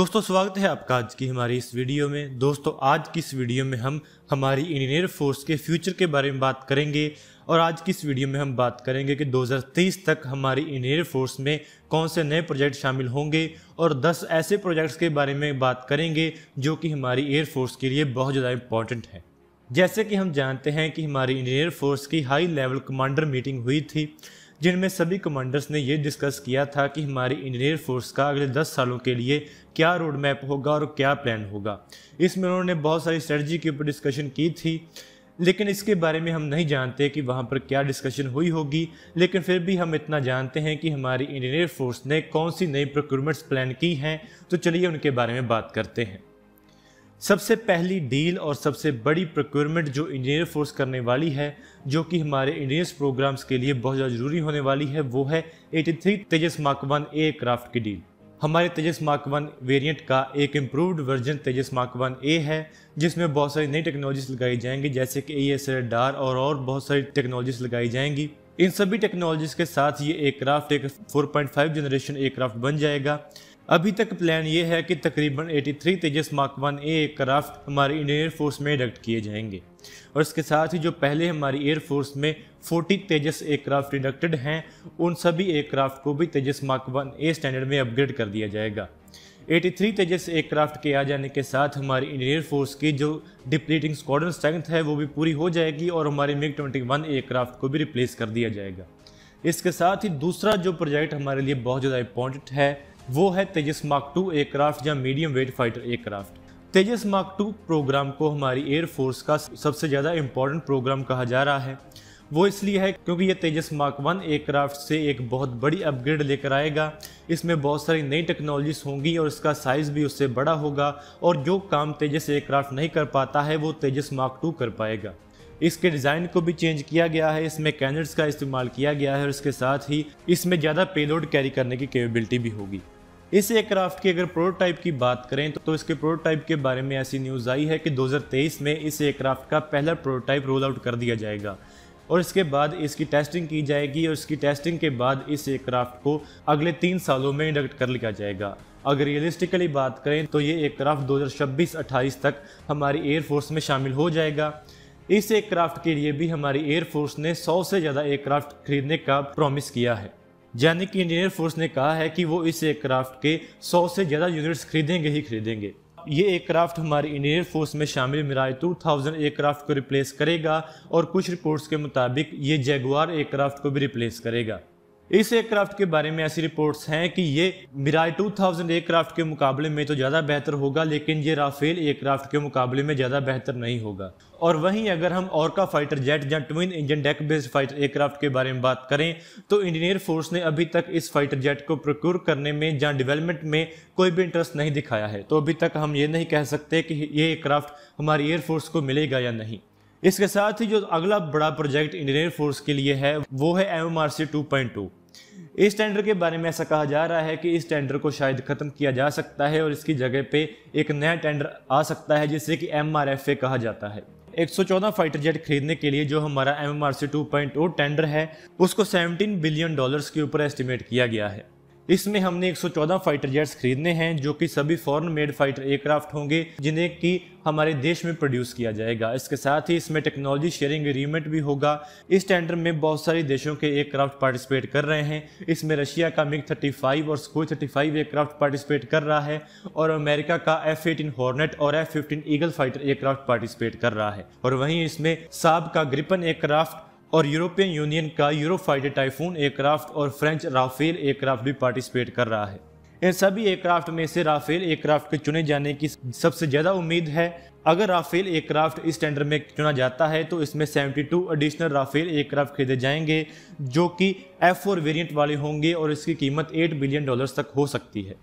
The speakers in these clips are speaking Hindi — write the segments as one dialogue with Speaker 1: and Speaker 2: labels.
Speaker 1: दोस्तों स्वागत है आपका आज की हमारी इस वीडियो में दोस्तों आज की इस वीडियो में हम हमारी इंडियन फोर्स के फ्यूचर के बारे में बात करेंगे और आज की इस वीडियो में हम बात करेंगे कि 2023 तक हमारी इंडियन फोर्स में कौन से नए प्रोजेक्ट शामिल होंगे और 10 ऐसे प्रोजेक्ट्स के बारे में बात करेंगे जो कि हमारी एयरफोर्स के लिए बहुत ज़्यादा इंपॉर्टेंट है जैसे कि हम जानते हैं कि हमारी इंडियन एयरफोर्स की हाई लेवल कमांडर मीटिंग हुई थी जिनमें सभी कमांडर्स ने ये डिस्कस किया था कि हमारी इंजीनियर फोर्स का अगले 10 सालों के लिए क्या रोड मैप होगा और क्या प्लान होगा इसमें उन्होंने बहुत सारी स्ट्रेटजी के ऊपर डिस्कशन की थी लेकिन इसके बारे में हम नहीं जानते कि वहाँ पर क्या डिस्कशन हुई होगी लेकिन फिर भी हम इतना जानते हैं कि हमारी इंजीनियर फोर्स ने कौन सी नई प्रोक्यूरमेंट्स प्लान की हैं तो चलिए उनके बारे में बात करते हैं सबसे पहली डील और सबसे बड़ी प्रोक्योरमेंट जो इंजीनियर फोर्स करने वाली है जो कि हमारे इंडियंस प्रोग्राम्स के लिए बहुत ज़्यादा ज़रूरी होने वाली है वो है 83 तेजस मार्क वन क्राफ्ट की डील हमारे तेजस मार्क वन वेरिएंट का एक improved version Tejas mark one A है जिसमें बहुत सारी नई टेक्नोलॉजीज लगाई जाएंगी जैसे कि ए एस डार और, और बहुत सारी टेक्नोलॉजीज लगाई जाएंगी इन सभी टेक्नोलॉजीज के साथ ये एयरक्राफ्ट एक 4.5 जनरेशन एयरक्राफ्ट बन जाएगा अभी तक प्लान ये है कि तकरीबन 83 Tejas mark one A aircraft हमारी इंडियन एयरफोर्स में इडक्ट किए जाएंगे और इसके साथ ही जो पहले हमारी एयरफोर्स में 40 तेजस एयरक्राफ्ट इडक्टेड हैं उन सभी एयरक्राफ्ट को भी Tejas mark one A standard में अपग्रेड कर दिया जाएगा 83 तेजस एयरक्राफ्ट के आ जाने के साथ हमारी इंडियन एयरफोर्स की जो डिप्लीटिंग स्क्वाडन स्ट्रेंथ है वो भी पूरी हो जाएगी और हमारे मिग वन एयरक्राफ्ट को भी रिप्लेस कर दिया जाएगा इसके साथ ही दूसरा जो प्रोजेक्ट हमारे लिए बहुत ज़्यादा इंपॉर्टेंट है वो है तेजस मार्क टू एयरक्राफ्ट या medium weight fighter aircraft Tejas mark two program को हमारी एयरफोर्स का सबसे ज़्यादा इम्पोर्टेंट प्रोग्राम कहा जा रहा है वो इसलिए है क्योंकि ये तेजस मार्क वन एयरक्राफ्ट से एक बहुत बड़ी अपग्रेड लेकर आएगा इसमें बहुत सारी नई टेक्नोलॉजीज होंगी और इसका साइज़ भी उससे बड़ा होगा और जो काम तेजस एयरक्राफ्ट नहीं कर पाता है वो तेजस मार्क टू कर पाएगा इसके डिज़ाइन को भी चेंज किया गया है इसमें कैनड्स का इस्तेमाल किया गया है और इसके साथ ही इसमें ज़्यादा पेलोड कैरी करने की कैपेबिलिटी भी होगी इस एयरक्राफ्ट की अगर प्रोटोटाइप की बात करें तो, तो इसके प्रोटोटाइप के बारे में ऐसी न्यूज़ आई है कि 2023 में इस एयरक्राफ्ट का पहला प्रोटोटाइप रोल आउट कर दिया जाएगा और इसके बाद इसकी टेस्टिंग की जाएगी और इसकी टेस्टिंग के बाद इस एयरक्राफ्ट को अगले तीन सालों में इंडक्ट कर लिया जाएगा अगर रियलिस्टिकली बात करें तो ये एयरक्राफ्ट दो हज़ार तक हमारी एयरफोर्स में शामिल हो जाएगा इस एयरक्राफ्ट के लिए भी हमारी एयरफोर्स ने 100 से ज़्यादा एयरक्राफ्ट खरीदने का प्रॉमिस किया है यानी कि इंजीनियर फोर्स ने कहा है कि वो इस एयरक्राफ्ट के 100 से ज़्यादा यूनिट्स खरीदेंगे ही खरीदेंगे ये एयरक्राफ्ट हमारे इंडियन फोर्स में शामिल मिराज टू थाउजेंड एयरक्राफ्ट को रिप्लेस करेगा और कुछ रिपोर्ट्स के मुताबिक ये जैगुआर एयरक्राफ्ट को भी रिप्लेस करेगा इस एयरक्राफ्ट के बारे में ऐसी रिपोर्ट्स हैं कि ये मिराज 2000 एयरक्राफ्ट के मुकाबले में तो ज़्यादा बेहतर होगा लेकिन ये राफेल एयरक्राफ्ट के मुकाबले में ज़्यादा बेहतर नहीं होगा और वहीं अगर हम औरका फाइटर जेट या twin engine deck based fighter aircraft के बारे में बात करें तो इंडियन एयरफोर्स ने अभी तक इस फाइटर जेट को प्रोक्योर करने में या डिवेलपमेंट में कोई भी इंटरेस्ट नहीं दिखाया है तो अभी तक हम ये नहीं कह सकते कि ये एयरक्राफ्ट हमारी एयरफोर्स को मिलेगा या नहीं इसके साथ ही जो अगला बड़ा प्रोजेक्ट इंडियन एयरफोर्स के लिए है वो है M M R C two point two इस टेंडर के बारे में ऐसा कहा जा रहा है कि इस टेंडर को शायद ख़त्म किया जा सकता है और इसकी जगह पे एक नया टेंडर आ सकता है जिसे कि एम कहा जाता है 114 फाइटर जेट खरीदने के लिए जो हमारा एम एम oh टेंडर है उसको 17 बिलियन डॉलर्स के ऊपर एस्टिमेट किया गया है इसमें हमने 114 फाइटर जेट्स खरीदने हैं जो कि सभी फॉरन मेड फाइटर एयरक्राफ्ट होंगे जिन्हें कि हमारे देश में प्रोड्यूस किया जाएगा इसके साथ ही इसमें टेक्नोलॉजी शेयरिंग एग्रीमेंट भी होगा इस टेंडर में बहुत सारे देशों के एयरक्राफ्ट पार्टिसिपेट कर रहे हैं इसमें रशिया का मिग 35 और स्कूल 35 एयरक्राफ्ट पार्टिसिपेट कर रहा है और अमेरिका का एफ एटीन हॉर्नेट और F fifteen Eagle fighter aircraft participate कर रहा है और वहीं इसमें साब का ग्रिपन एयरक्राफ्ट और यूरोपियन यूनियन का यूरो फाइटर टाइफून एयरक्राफ्ट और फ्रेंच राफेल एयरक्राफ्ट भी पार्टिसिपेट कर रहा है इन सभी एयरक्राफ्ट में से राफेल एयरक्राफ्ट के चुने जाने की सबसे ज़्यादा उम्मीद है अगर राफेल एयरक्राफ्ट इस टेंडर में चुना जाता है तो इसमें 72 एडिशनल राफेल एयरक्राफ्ट खरीदे जाएंगे जो कि एफ फोर वेरियंट वाले होंगे और इसकी कीमत 8 बिलियन डॉलर्स तक हो सकती है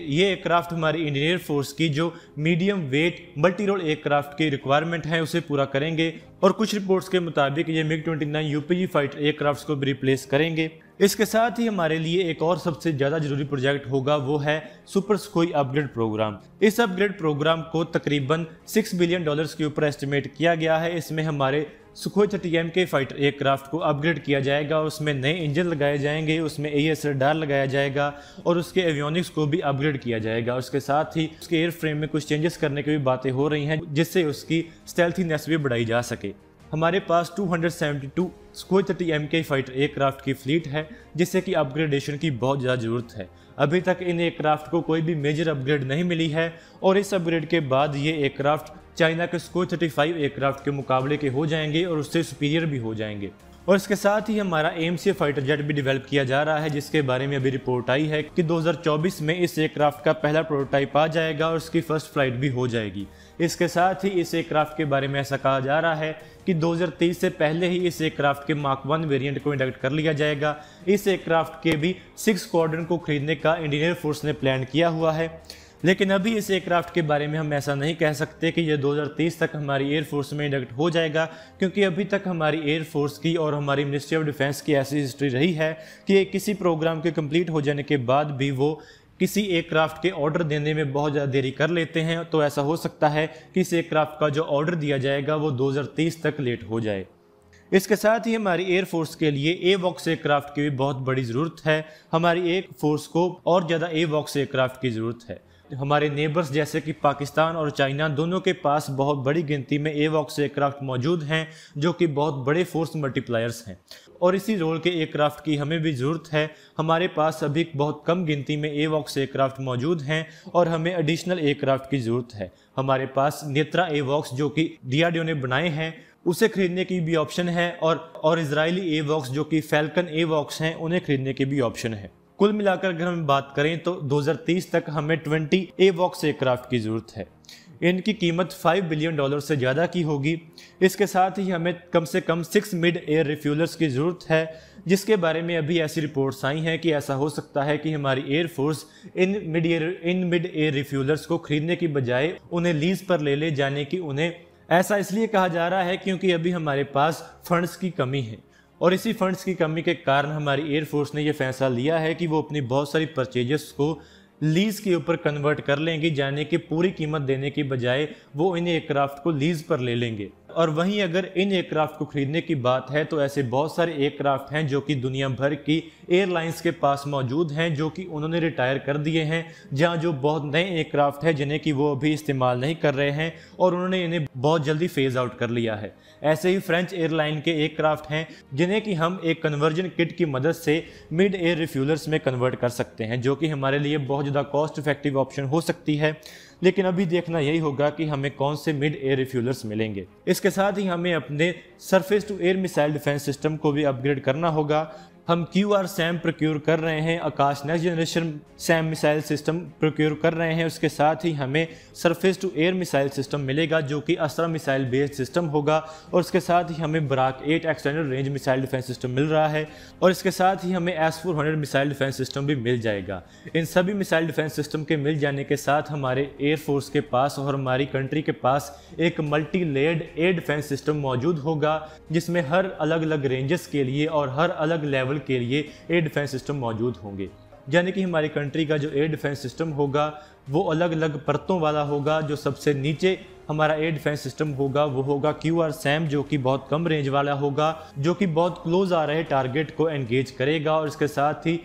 Speaker 1: ये एयरक्राफ्ट हमारी इंडियन एयरफोर्स की जो medium weight multi role aircraft की रिक्वायरमेंट है उसे पूरा करेंगे और कुछ रिपोर्ट्स के मुताबिक ये मिग 29 यूपीजी फाइटर एयरक्राफ्ट को भी रिप्लेस करेंगे इसके साथ ही हमारे लिए एक और सबसे ज़्यादा जरूरी प्रोजेक्ट होगा वो है सुपर स्कोई अपग्रेड प्रोग्राम इस अपग्रेड प्रोग्राम को तकरीबन 6 बिलियन डॉलर्स के ऊपर एस्टिमेट किया गया है इसमें हमारे Sukhoi thirty M K fighter aircraft को अपग्रेड किया जाएगा उसमें नए इंजन लगाए जाएंगे उसमें ए एस डार लगाया जाएगा और उसके एवियोनिक्स को भी अपग्रेड किया जाएगा उसके साथ ही उसके एयर फ्रेम में कुछ चेंजेस करने की भी बातें हो रही हैं जिससे उसकी स्टेल्थीनेस भी बढ़ाई जा सके हमारे पास 272 Sukhoi thirty M K fighter aircraft की फ्लीट है जिससे कि अपग्रेडेशन की बहुत ज़्यादा ज़रूरत है अभी तक इन एयरक्राफ्ट को कोई भी मेजर अपग्रेड नहीं मिली है और इस अपग्रेड के बाद ये एयरक्राफ्ट चाइना के स्को 35 एयरक्राफ्ट के मुकाबले के हो जाएंगे और उससे सुपीरियर भी हो जाएंगे और इसके साथ ही हमारा एम सी फाइटर जेट भी डेवलप किया जा रहा है जिसके बारे में अभी रिपोर्ट आई है कि 2024 में इस एयरक्राफ्ट का पहला प्रोटोटाइप आ जाएगा और इसकी फर्स्ट फ्लाइट भी हो जाएगी इसके साथ ही इस एयरक्राफ्ट के बारे में ऐसा कहा जा रहा है कि 2030 से पहले ही इस एयरक्राफ्ट के मार्क वन वेरियंट को इंडक्ट कर लिया जाएगा इस एयरक्राफ्ट के भी सिक्स स्क्वाड्रन को खरीदने का इंडियन एयरफोर्स ने प्लान किया हुआ है लेकिन अभी इस एयरक्राफ्ट के बारे में हम ऐसा नहीं कह सकते कि यह 2030 तक हमारी एयरफोर्स में इंडक्ट हो जाएगा क्योंकि अभी तक हमारी एयरफोर्स की और हमारी मिनिस्ट्री ऑफ डिफेंस की ऐसी हिस्ट्री रही है कि किसी प्रोग्राम के कंप्लीट हो जाने के बाद भी वो किसी एयरक्राफ्ट के ऑर्डर देने में बहुत ज़्यादा देरी कर लेते हैं तो ऐसा हो सकता है कि इस एयरक्राफ्ट का जो ऑर्डर दिया जाएगा वो 2030 तक लेट हो जाए इसके साथ ही हमारी एयरफोर्स के लिए ए वॉक्स एयरक्राफ्ट की भी बहुत बड़ी ज़रूरत है हमारी एयर फोर्स को और ज़्यादा ए वॉक्स एयरक्राफ्ट की ज़रूरत है हमारे नेबर्स जैसे कि पाकिस्तान और चाइना दोनों के पास बहुत बड़ी गिनती में एवॉक्स एयरक्राफ्ट मौजूद हैं जो कि बहुत बड़े फोर्स मल्टीप्लायर्स हैं और इसी रोल के एयरक्राफ्ट की हमें भी ज़रूरत है हमारे पास अभी बहुत कम गिनती में एवॉक्स एयरक्राफ्ट मौजूद हैं और हमें एडिशनल एयरक्राफ्ट की ज़रूरत है हमारे पास नेत्रा एवॉक्स जो कि डी ने बनाए हैं उसे खरीदने की भी ऑप्शन है और और इसराइली एवॉक्स जो कि फैल्कन एवॉक्स हैं उन्हें खरीदने की भी ऑप्शन है कुल मिलाकर अगर हम बात करें तो 2030 तक हमें 20 ए वॉक्स एयरक्राफ्ट की ज़रूरत है इनकी कीमत 5 बिलियन डॉलर से ज़्यादा की होगी इसके साथ ही हमें कम से कम सिक्स मिड एयर रिफ्यूलर्स की ज़रूरत है जिसके बारे में अभी ऐसी रिपोर्ट्स आई हैं कि ऐसा हो सकता है कि हमारी एयरफोर्स इन मिड एयर इन मिड एयर रिफ्यूलर्स को खरीदने की बजाय उन्हें लीज पर ले ले जाने की उन्हें ऐसा इसलिए कहा जा रहा है क्योंकि अभी हमारे पास फंड्स की कमी है और इसी फंड्स की कमी के कारण हमारी एयरफोर्स ने यह फैसला लिया है कि वो अपनी बहुत सारी परचेजेस को लीज़ के ऊपर कन्वर्ट कर लेंगी यानी कि पूरी कीमत देने की बजाय वो इन एयरक्राफ्ट को लीज़ पर ले लेंगे और वहीं अगर इन एयरक्राफ्ट को खरीदने की बात है तो ऐसे बहुत सारे एयरक्राफ्ट हैं जो कि दुनिया भर की एयरलाइंस के पास मौजूद हैं जो कि उन्होंने रिटायर कर दिए हैं जहाँ जो बहुत नए एयरक्राफ्ट हैं जिन्हें कि वो अभी इस्तेमाल नहीं कर रहे हैं और उन्होंने इन्हें बहुत जल्दी फेज़ आउट कर लिया है ऐसे ही फ्रेंच एयरलाइन के एयरक्राफ्ट हैं जिन्हें कि हम एक कन्वर्जन किट की मदद से मिड एयर रिफ्यूलर्स में कन्वर्ट कर सकते हैं जो कि हमारे लिए बहुत ज़्यादा कॉस्ट इफेक्टिव ऑप्शन हो सकती है लेकिन अभी देखना यही होगा कि हमें कौन से मिड एयर रिफ्यूलर्स मिलेंगे इसके साथ ही हमें अपने surface to air missile defence system को भी अपग्रेड करना होगा हम क्यू आर सैम प्रोक्योर कर रहे हैं Akash next generation SAM missile system procure कर रहे हैं उसके साथ ही हमें surface to air missile system मिलेगा जो कि असरा मिसाइल बेस्ड सिस्टम होगा और उसके साथ ही हमें Barak eight extended range missile defence system मिल रहा है और इसके साथ ही हमें S four hundred missile defence system भी मिल जाएगा इन सभी मिसाइल डिफेंस सिस्टम के मिल जाने के साथ हमारे एयरफोर्स के पास और हमारी कंट्री के पास एक multi layered air defence system मौजूद होगा जिसमें हर अलग अलग रेंजेस के लिए और हर अलग लेवल लेवल के लिए एयर डिफेंस सिस्टम मौजूद होंगे यानी कि हमारी कंट्री का जो एयर डिफेंस सिस्टम होगा वो अलग अलग परतों वाला होगा जो सबसे नीचे हमारा एयर डिफेंस सिस्टम होगा वो होगा क्यू आर सैम जो कि बहुत कम रेंज वाला होगा जो कि बहुत क्लोज आ रहे टारगेट को एंगेज करेगा और इसके साथ ही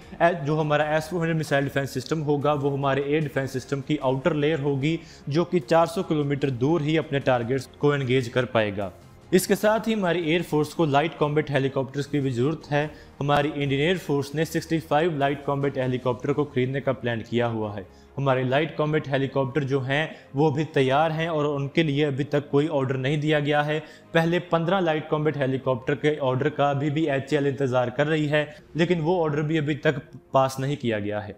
Speaker 1: जो हमारा S four hundred missile defence system होगा वो हमारे एयर डिफेंस सिस्टम की आउटर लेयर होगी जो कि 400 किलोमीटर दूर ही अपने टारगेट्स को एंगेज कर पाएगा इसके साथ ही हमारी एयरफोर्स को लाइट कॉम्बेट हेलीकॉप्टर्स की भी ज़रूरत है हमारी इंडियन एयरफोर्स ने 65 लाइट कॉम्बेट हेलीकॉप्टर को खरीदने का प्लान किया हुआ है हमारे लाइट कॉमेट हेलीकॉप्टर जो हैं वो भी तैयार हैं और उनके लिए अभी तक कोई ऑर्डर नहीं दिया गया है पहले पंद्रह लाइट कॉमेट हेलीकॉप्टर के ऑर्डर का अभी भी एच इंतज़ार कर रही है लेकिन वो ऑर्डर भी अभी तक पास नहीं किया गया है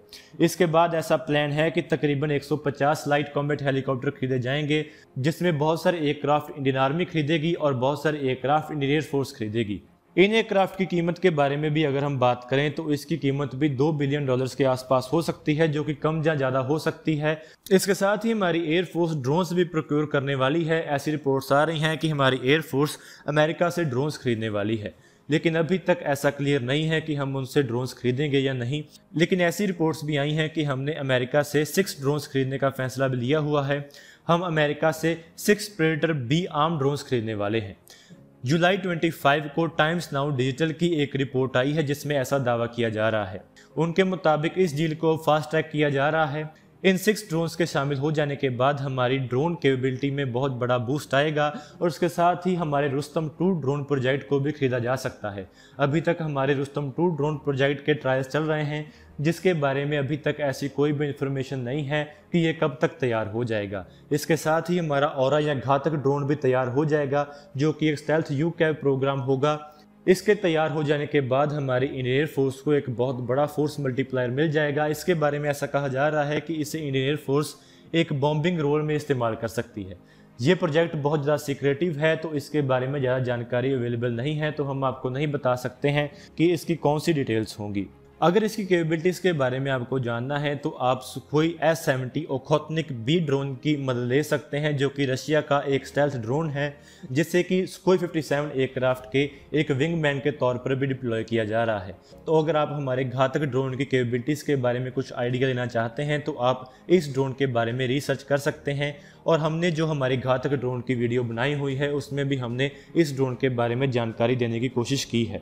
Speaker 1: इसके बाद ऐसा प्लान है कि तकरीबन 150 लाइट कॉमेट हेलीकॉप्टर खरीदे जाएंगे जिसमें बहुत सारे एयरक्राफ्ट इंडियन आर्मी खरीदेगी और बहुत सारे एयरक्राफ्ट इंडियन एयरफोर्स फोर्स खरीदेगी इन एयरक्राफ्ट की कीमत के बारे में भी अगर हम बात करें तो इसकी कीमत भी दो बिलियन डॉलर्स के आसपास हो सकती है जो कि कम या ज़्यादा हो सकती है इसके साथ ही हमारी एयरफोर्स ड्रोन्स भी प्रोक्योर करने वाली है ऐसी रिपोर्ट्स आ रही हैं कि हमारी एयरफोर्स अमेरिका से ड्रोन्स खरीदने वाली है लेकिन अभी तक ऐसा क्लियर नहीं है कि हम उनसे ड्रोन्स खरीदेंगे या नहीं लेकिन ऐसी रिपोर्ट्स भी आई हैं कि हमने अमेरिका से सिक्स ड्रोन्स खरीदने का फैसला भी लिया हुआ है हम अमेरिका से six predator B arm drones खरीदने वाले हैं जुलाई 25 को टाइम्स नाउ डिजिटल की एक रिपोर्ट आई है जिसमें ऐसा दावा किया जा रहा है उनके मुताबिक इस डील को फास्ट ट्रैक किया जा रहा है इन सिक्स ड्रोन्स के शामिल हो जाने के बाद हमारी ड्रोन केपेबिलिटी में बहुत बड़ा बूस्ट आएगा और उसके साथ ही हमारे रुस्तम टू ड्रोन प्रोजेक्ट को भी खरीदा जा सकता है अभी तक हमारे रुस्तम टू ड्रोन प्रोजेक्ट के ट्रायल्स चल रहे हैं जिसके बारे में अभी तक ऐसी कोई भी इन्फॉर्मेशन नहीं है कि ये कब तक तैयार हो जाएगा इसके साथ ही हमारा और या घातक ड्रोन भी तैयार हो जाएगा जो कि एक स्टेल्थ यू कैब प्रोग्राम होगा इसके तैयार हो जाने के बाद हमारी इंडियन फोर्स को एक बहुत बड़ा फोर्स मल्टीप्लायर मिल जाएगा इसके बारे में ऐसा कहा जा रहा है कि इसे इंडियन फोर्स एक बॉम्बिंग रोल में इस्तेमाल कर सकती है ये प्रोजेक्ट बहुत ज़्यादा सीक्रेटिव है तो इसके बारे में ज़्यादा जानकारी अवेलेबल नहीं है तो हम आपको नहीं बता सकते हैं कि इसकी कौन सी डिटेल्स होंगी अगर इसकी कैपेबिलिटीज़ के बारे में आपको जानना है तो आप Sukhoi S seventy Okhotnik B drone की मदद ले सकते हैं जो कि रशिया का एक स्टेल्थ ड्रोन है जिससे कि सुखोई फिफ्टी सेवन एयरक्राफ्ट के एक विंगमैन के तौर पर भी डिप्लॉय किया जा रहा है तो अगर आप हमारे घातक ड्रोन की कैपेबिलिटीज़ के बारे में कुछ आइडिया लेना चाहते हैं तो आप इस ड्रोन के बारे में रिसर्च कर सकते हैं और हमने जो हमारे घातक ड्रोन की वीडियो बनाई हुई है उसमें भी हमने इस ड्रोन के बारे में जानकारी देने की कोशिश की है